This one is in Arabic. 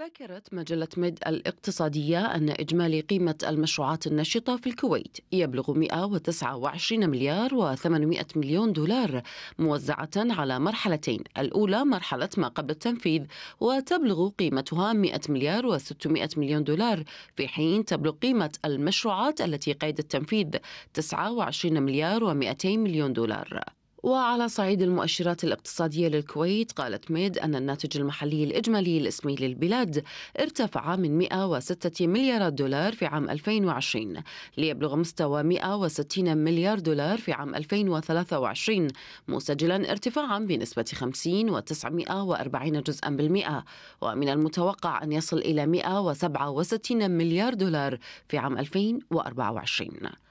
ذكرت مجلة ميد الاقتصادية أن إجمالي قيمة المشروعات النشطة في الكويت يبلغ 129 مليار و800 مليون دولار موزعة على مرحلتين الأولى مرحلة ما قبل التنفيذ وتبلغ قيمتها 100 مليار و600 مليون دولار في حين تبلغ قيمة المشروعات التي قيد التنفيذ 29 مليار و200 مليون دولار وعلى صعيد المؤشرات الاقتصادية للكويت قالت ميد أن الناتج المحلي الإجمالي الاسمي للبلاد ارتفع من 106 مليارات دولار في عام 2020 ليبلغ مستوى 160 مليار دولار في عام 2023 مسجلا ارتفاعا بنسبة 50 و940 جزءا بالمئة ومن المتوقع أن يصل إلى 167 مليار دولار في عام 2024